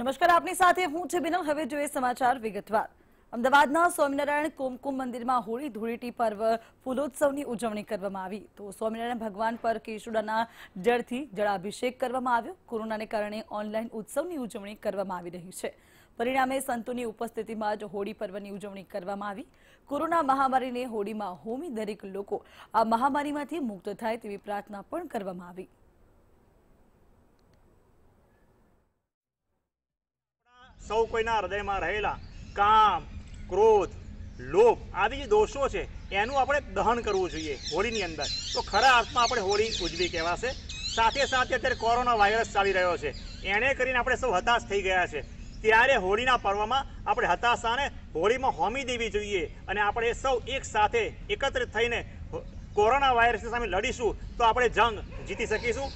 નમસ્કાર આપની સાથે હું છે બિનલ હવે જોઈએ સમાચાર વિગતવાર અમદાવાદના સ્વામિનારાયણ કુમકુમ મંદિરમાં હોળી ધૂળીટી પર્વ ફૂલોત્સવની ઉજવણી કરવામાં આવી તો સ્વામિનારાયણ ભગવાન પર કેશુડાના જળથી જળાભિષેક કરવામાં આવ્યો કોરોનાને કારણે ઓનલાઈન ઉત્સવની ઉજવણી કરવામાં આવી રહી છે પરિણામે સંતોની ઉપસ્થિતિમાં જ હોળી પર્વની ઉજવણી કરવામાં આવી કોરોના મહામારીને હોળીમાં હોમી દરેક લોકો આ મહામારીમાંથી મુક્ત થાય તેવી પ્રાર્થના પણ કરવામાં આવી સૌ કોઈના હૃદયમાં રહેલા કામ ક્રોધ લોભ આદિ જે દોષો છે એનું આપણે દહન કરવું જોઈએ હોળીની અંદર તો ખરા અર્થમાં આપણે હોળી ઉજવી કહેવાશે સાથે સાથે અત્યારે કોરોના વાયરસ ચાલી રહ્યો છે એણે કરીને આપણે સૌ હતાશ થઈ ગયા છે ત્યારે હોળીના પર્વમાં આપણે હતાશાને હોળીમાં હોમી દેવી જોઈએ અને આપણે સૌ એક સાથે એકત્રિત થઈને કોરોના વાયરસની સામે લડીશું તો આપણે જંગ જીતી શકીશું